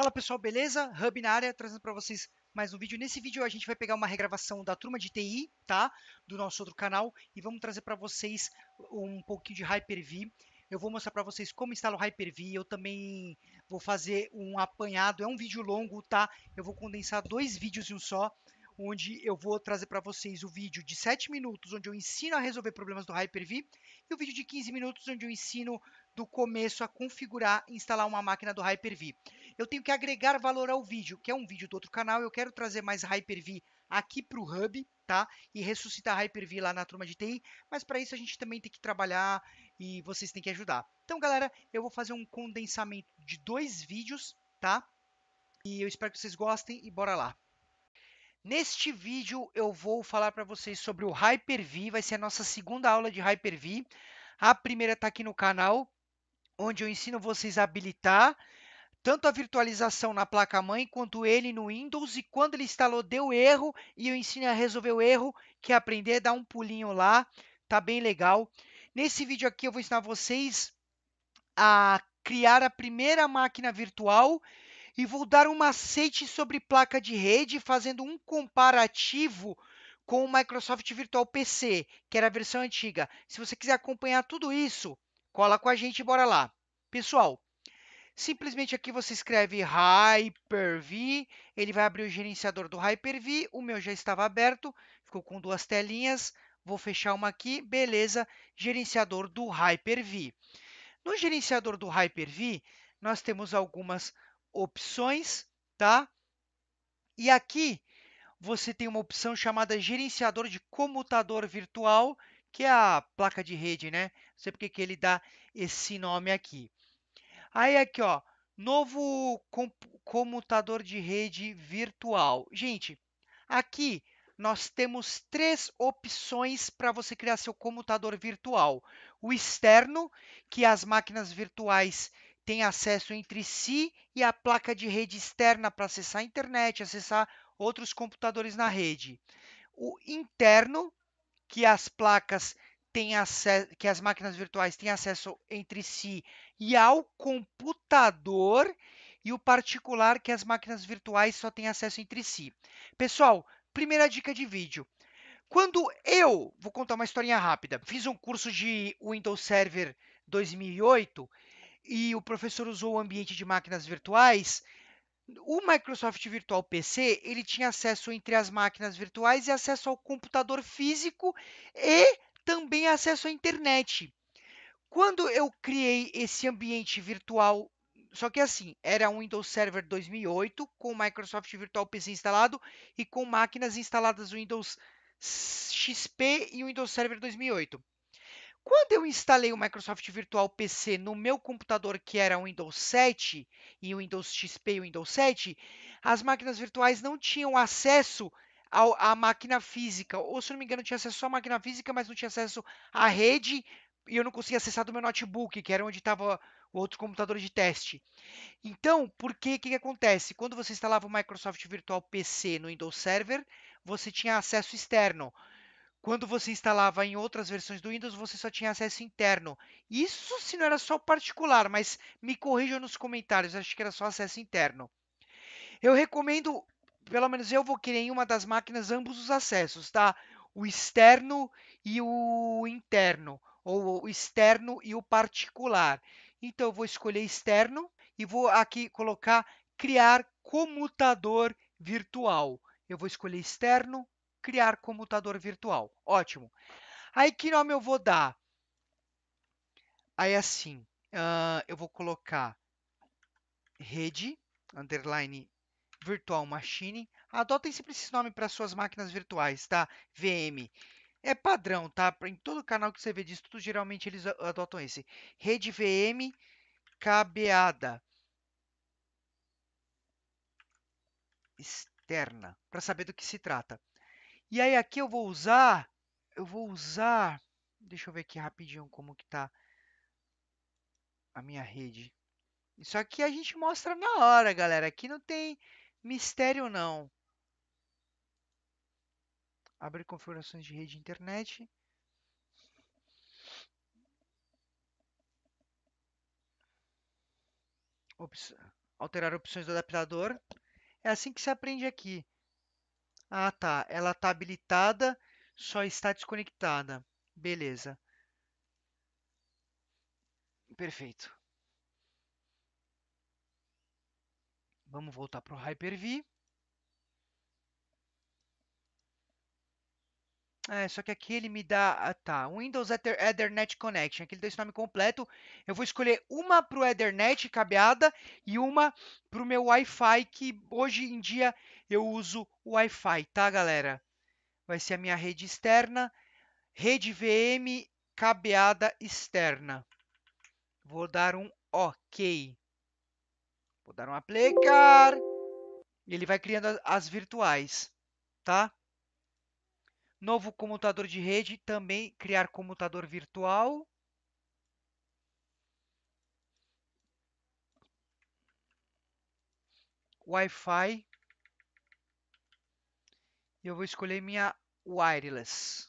Fala pessoal, beleza? Hub na área, trazendo para vocês mais um vídeo. Nesse vídeo a gente vai pegar uma regravação da turma de TI, tá? Do nosso outro canal e vamos trazer para vocês um pouquinho de Hyper-V. Eu vou mostrar para vocês como instala o Hyper-V, eu também vou fazer um apanhado, é um vídeo longo, tá? Eu vou condensar dois vídeos em um só, onde eu vou trazer para vocês o vídeo de 7 minutos, onde eu ensino a resolver problemas do Hyper-V, e o vídeo de 15 minutos, onde eu ensino do começo a configurar e instalar uma máquina do Hyper-V eu tenho que agregar valor ao vídeo, que é um vídeo do outro canal, eu quero trazer mais Hyper-V aqui para o Hub, tá? E ressuscitar Hyper-V lá na turma de TI, mas para isso a gente também tem que trabalhar e vocês têm que ajudar. Então, galera, eu vou fazer um condensamento de dois vídeos, tá? E eu espero que vocês gostem e bora lá. Neste vídeo eu vou falar para vocês sobre o Hyper-V, vai ser a nossa segunda aula de Hyper-V. A primeira está aqui no canal, onde eu ensino vocês a habilitar tanto a virtualização na placa-mãe quanto ele no Windows e quando ele instalou deu erro e eu ensino a resolver o erro, que é aprender, dá um pulinho lá, tá bem legal. Nesse vídeo aqui eu vou ensinar vocês a criar a primeira máquina virtual e vou dar um macete sobre placa de rede fazendo um comparativo com o Microsoft Virtual PC, que era a versão antiga. Se você quiser acompanhar tudo isso, cola com a gente e bora lá. Pessoal, Simplesmente aqui você escreve Hyper-V, ele vai abrir o gerenciador do Hyper-V, o meu já estava aberto, ficou com duas telinhas, vou fechar uma aqui, beleza, gerenciador do Hyper-V. No gerenciador do Hyper-V, nós temos algumas opções, tá? E aqui você tem uma opção chamada gerenciador de comutador virtual, que é a placa de rede, né? Não sei porque que ele dá esse nome aqui. Aí aqui, ó, novo comutador de rede virtual. Gente, aqui nós temos três opções para você criar seu comutador virtual. O externo, que as máquinas virtuais têm acesso entre si, e a placa de rede externa para acessar a internet, acessar outros computadores na rede. O interno, que as placas tem acesso, que as máquinas virtuais têm acesso entre si e ao computador e o particular que as máquinas virtuais só têm acesso entre si. Pessoal, primeira dica de vídeo. Quando eu, vou contar uma historinha rápida, fiz um curso de Windows Server 2008 e o professor usou o ambiente de máquinas virtuais, o Microsoft Virtual PC ele tinha acesso entre as máquinas virtuais e acesso ao computador físico e também acesso à internet. Quando eu criei esse ambiente virtual, só que assim, era um Windows Server 2008 com Microsoft Virtual PC instalado e com máquinas instaladas Windows XP e Windows Server 2008. Quando eu instalei o Microsoft Virtual PC no meu computador, que era o Windows 7 e o Windows XP e o Windows 7, as máquinas virtuais não tinham acesso a máquina física. Ou, se não me engano, tinha acesso só à máquina física, mas não tinha acesso à rede e eu não conseguia acessar do meu notebook, que era onde estava o outro computador de teste. Então, por que o que, que, acontece? Quando você instalava o Microsoft Virtual PC no Windows Server, você tinha acesso externo. Quando você instalava em outras versões do Windows, você só tinha acesso interno. Isso se não era só particular, mas me corrijam nos comentários, acho que era só acesso interno. Eu recomendo pelo menos eu vou querer em uma das máquinas ambos os acessos, tá? O externo e o interno, ou o externo e o particular. Então, eu vou escolher externo e vou aqui colocar criar comutador virtual. Eu vou escolher externo, criar comutador virtual. Ótimo. Aí, que nome eu vou dar? Aí, assim, uh, eu vou colocar rede, underline Virtual Machine. Adotem sempre esse nome para suas máquinas virtuais, tá? VM. É padrão, tá? Em todo canal que você vê disso, tudo, geralmente eles adotam esse. Rede VM cabeada. Externa. Para saber do que se trata. E aí aqui eu vou usar... Eu vou usar... Deixa eu ver aqui rapidinho como que tá a minha rede. Isso aqui a gente mostra na hora, galera. Aqui não tem Mistério não. Abre configurações de rede internet. Ops, alterar opções do adaptador. É assim que se aprende aqui. Ah, tá. Ela está habilitada, só está desconectada. Beleza. Perfeito. Vamos voltar para o Hyper-V. É, só que aqui ele me dá... Ah, tá, Windows Ether, Ethernet Connection. Aqui ele dá esse nome completo. Eu vou escolher uma para o Ethernet cabeada e uma para o meu Wi-Fi, que hoje em dia eu uso o Wi-Fi, tá, galera? Vai ser a minha rede externa. Rede VM cabeada externa. Vou dar um OK. Vou dar um aplicar. E ele vai criando as virtuais, tá? Novo comutador de rede, também criar comutador virtual. Wi-Fi. E eu vou escolher minha wireless.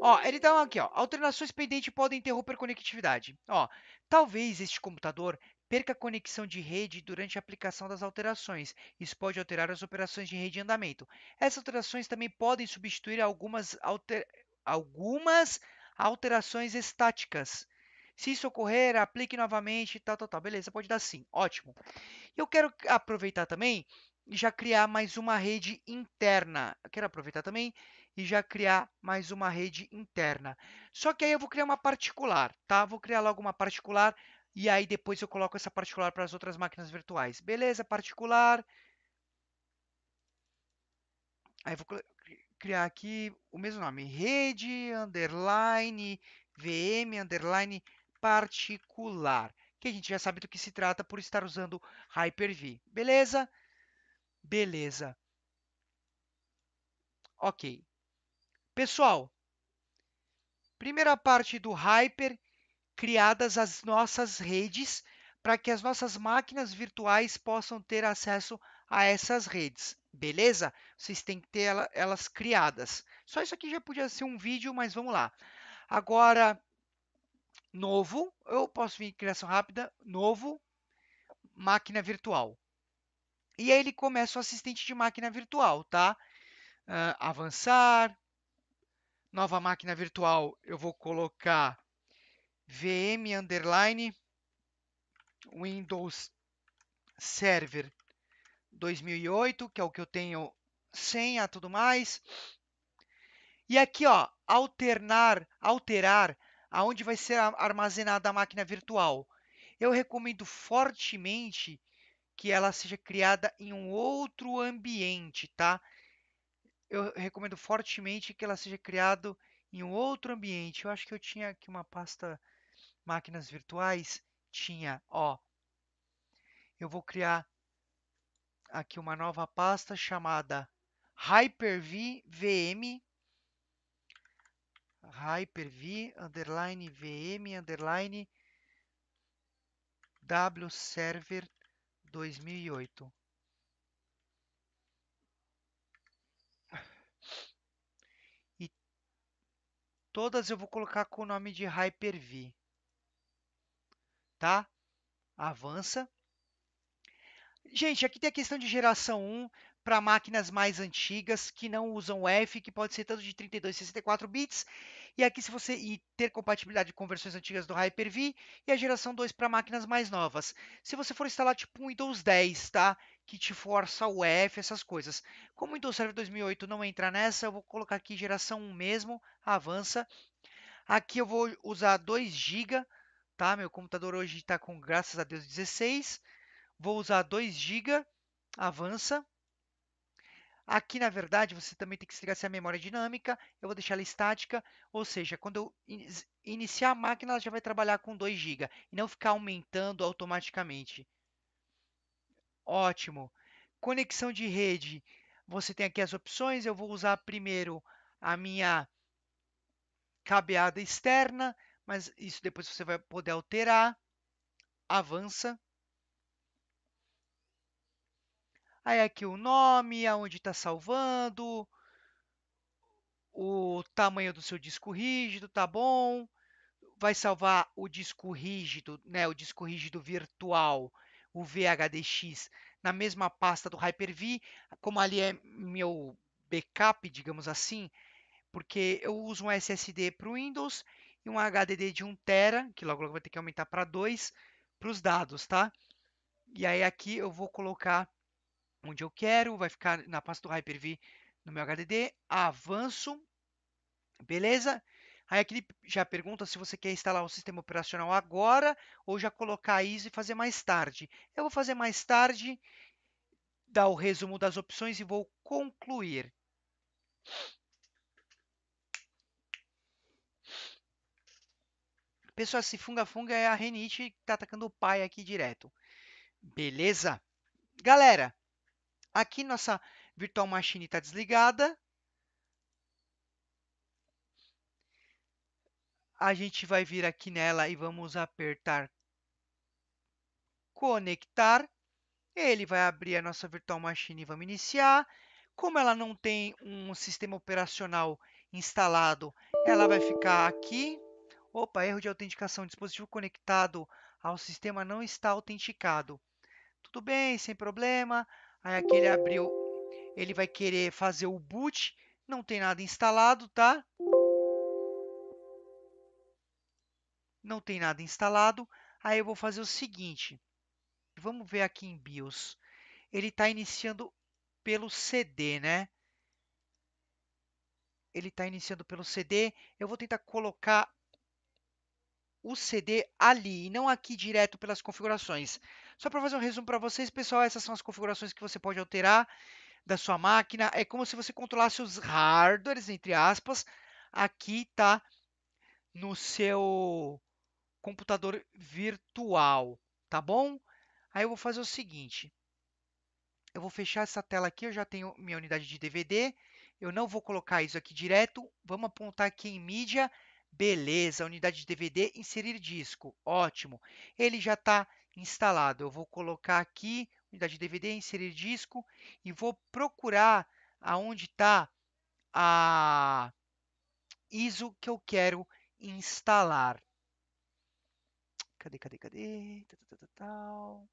Ó, ele dá tá aqui, ó. alterações pendentes podem interromper conectividade. Ó, talvez este computador Perca a conexão de rede durante a aplicação das alterações. Isso pode alterar as operações de rede em andamento. Essas alterações também podem substituir algumas, alter... algumas alterações estáticas. Se isso ocorrer, aplique novamente, tal, tal, tal. Beleza, pode dar sim. Ótimo. Eu quero aproveitar também e já criar mais uma rede interna. Eu quero aproveitar também e já criar mais uma rede interna. Só que aí eu vou criar uma particular, tá? Vou criar logo uma particular e aí depois eu coloco essa particular para as outras máquinas virtuais. Beleza, particular. Aí vou criar aqui o mesmo nome, rede, underline, VM, underline, particular. Que a gente já sabe do que se trata por estar usando Hyper-V. Beleza? Beleza. Ok. Pessoal, primeira parte do Hyper criadas as nossas redes para que as nossas máquinas virtuais possam ter acesso a essas redes. Beleza? Vocês têm que ter elas criadas. Só isso aqui já podia ser um vídeo, mas vamos lá. Agora, novo, eu posso vir em criação rápida, novo, máquina virtual. E aí ele começa o assistente de máquina virtual, tá? Uh, avançar, nova máquina virtual, eu vou colocar vm underline Windows Server 2008, que é o que eu tenho senha, tudo mais. E aqui, ó, alternar, alterar aonde vai ser armazenada a máquina virtual. Eu recomendo fortemente que ela seja criada em um outro ambiente, tá? Eu recomendo fortemente que ela seja criada em um outro ambiente. Eu acho que eu tinha aqui uma pasta máquinas virtuais, tinha, ó. Eu vou criar aqui uma nova pasta chamada Hyper-V VM Hyper-V underline VM underline W Server 2008. E todas eu vou colocar com o nome de Hyper-V tá? Avança. Gente, aqui tem a questão de geração 1 para máquinas mais antigas que não usam F, que pode ser tanto de 32 e 64 bits. E aqui se você e ter compatibilidade com versões antigas do Hyper-V e a geração 2 para máquinas mais novas. Se você for instalar tipo um Windows 10, tá? Que te força o F, essas coisas. Como o Windows Server 2008 não entra nessa, eu vou colocar aqui geração 1 mesmo, avança. Aqui eu vou usar 2 GB Tá? Meu computador hoje está com, graças a Deus, 16. Vou usar 2 GB, avança. Aqui, na verdade, você também tem que se ligar se é a memória é dinâmica. Eu vou deixar ela estática, ou seja, quando eu in iniciar a máquina, ela já vai trabalhar com 2 GB e não ficar aumentando automaticamente. Ótimo. Conexão de rede. Você tem aqui as opções. Eu vou usar primeiro a minha cabeada externa mas isso depois você vai poder alterar. Avança. Aí aqui o nome, aonde está salvando, o tamanho do seu disco rígido, tá bom? Vai salvar o disco rígido, né, o disco rígido virtual, o VHDX, na mesma pasta do Hyper-V, como ali é meu backup, digamos assim, porque eu uso um SSD para o Windows e um HDD de 1 tera, que logo, logo vai ter que aumentar para 2, para os dados, tá? E aí aqui eu vou colocar onde eu quero, vai ficar na pasta do Hyper-V no meu HDD, avanço, beleza? Aí aqui ele já pergunta se você quer instalar o sistema operacional agora ou já colocar ISO e fazer mais tarde. Eu vou fazer mais tarde, dar o resumo das opções e vou concluir. Pessoal, se funga-funga é a renite que tá atacando o pai aqui direto. Beleza? Galera, aqui nossa virtual machine está desligada. A gente vai vir aqui nela e vamos apertar conectar. Ele vai abrir a nossa virtual machine e vamos iniciar. Como ela não tem um sistema operacional instalado, ela vai ficar aqui Opa, erro de autenticação, dispositivo conectado ao sistema não está autenticado. Tudo bem, sem problema. Aí aqui ele abriu, ele vai querer fazer o boot, não tem nada instalado, tá? Não tem nada instalado. Aí eu vou fazer o seguinte, vamos ver aqui em BIOS. Ele está iniciando pelo CD, né? Ele está iniciando pelo CD. Eu vou tentar colocar o CD ali e não aqui direto pelas configurações. Só para fazer um resumo para vocês, pessoal, essas são as configurações que você pode alterar da sua máquina. É como se você controlasse os hardwares, entre aspas, aqui tá no seu computador virtual, tá bom? Aí eu vou fazer o seguinte, eu vou fechar essa tela aqui, eu já tenho minha unidade de DVD, eu não vou colocar isso aqui direto, vamos apontar aqui em mídia, Beleza, unidade de DVD, inserir disco, ótimo. Ele já está instalado. Eu vou colocar aqui, unidade de DVD, inserir disco, e vou procurar aonde está a ISO que eu quero instalar. Cadê, cadê, cadê? Tá, tá, tá,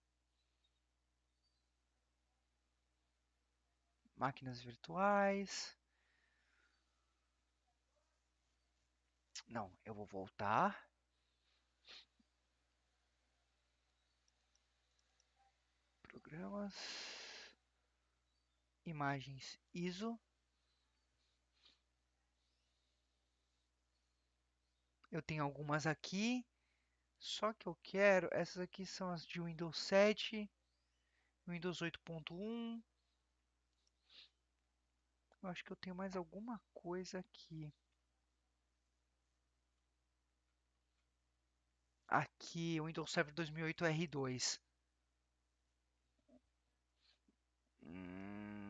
Máquinas virtuais. Não, eu vou voltar. Programas. Imagens ISO. Eu tenho algumas aqui. Só que eu quero, essas aqui são as de Windows 7, Windows 8.1. Eu acho que eu tenho mais alguma coisa aqui. aqui Windows Server 2008 R2. Hum.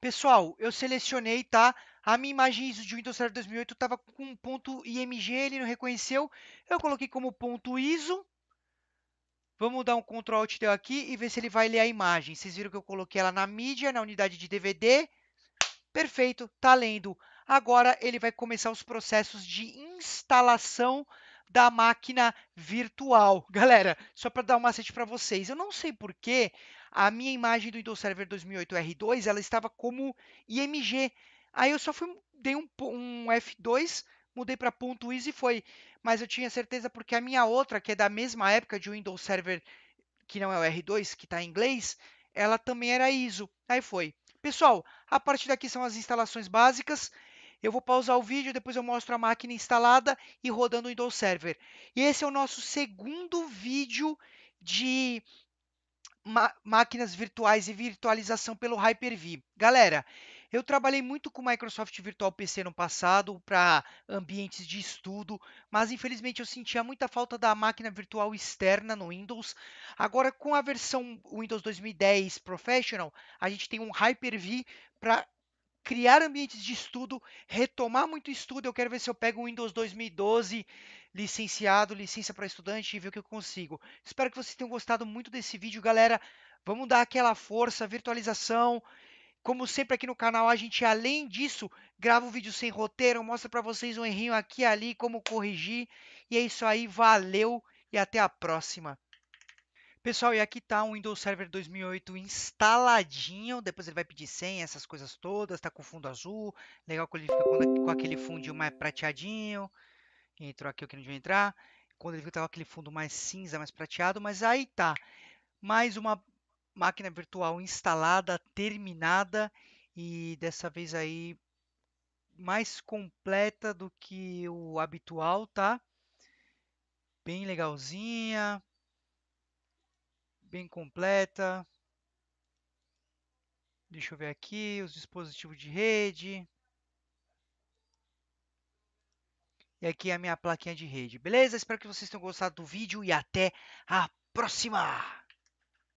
Pessoal, eu selecionei, tá? A minha imagem ISO de Windows Server 2008 estava com um ponto IMG, ele não reconheceu. Eu coloquei como ponto ISO. Vamos dar um Ctrl Alt Del aqui e ver se ele vai ler a imagem. Vocês viram que eu coloquei ela na mídia, na unidade de DVD. Perfeito, tá lendo. Agora ele vai começar os processos de instalação da máquina virtual. Galera, só para dar um macete para vocês, eu não sei porquê a minha imagem do Windows Server 2008 R2 ela estava como IMG. Aí eu só fui, dei um, um F2, mudei para ponto .is e foi. Mas eu tinha certeza porque a minha outra, que é da mesma época de Windows Server, que não é o R2, que está em inglês, ela também era ISO. Aí foi. Pessoal, a partir daqui são as instalações básicas. Eu vou pausar o vídeo, depois eu mostro a máquina instalada e rodando o Windows Server. E esse é o nosso segundo vídeo de máquinas virtuais e virtualização pelo Hyper-V. Galera, eu trabalhei muito com Microsoft Virtual PC no passado para ambientes de estudo, mas infelizmente eu sentia muita falta da máquina virtual externa no Windows. Agora com a versão Windows 2010 Professional, a gente tem um Hyper-V para criar ambientes de estudo, retomar muito estudo. Eu quero ver se eu pego o Windows 2012 licenciado, licença para estudante e ver o que eu consigo. Espero que vocês tenham gostado muito desse vídeo, galera. Vamos dar aquela força, virtualização. Como sempre aqui no canal, a gente além disso grava um vídeo sem roteiro, mostra para vocês um errinho aqui e ali, como corrigir. E é isso aí, valeu e até a próxima. Pessoal, e aqui está o Windows Server 2008 instaladinho, depois ele vai pedir senha, essas coisas todas, está com fundo azul, legal que ele fica com aquele fundinho mais prateadinho, entrou aqui, eu que não devia entrar, quando ele estava aquele fundo mais cinza, mais prateado, mas aí tá, mais uma máquina virtual instalada, terminada, e dessa vez aí mais completa do que o habitual, tá? Bem legalzinha, bem completa. Deixa eu ver aqui os dispositivos de rede. E aqui a minha plaquinha de rede. Beleza? Espero que vocês tenham gostado do vídeo e até a próxima!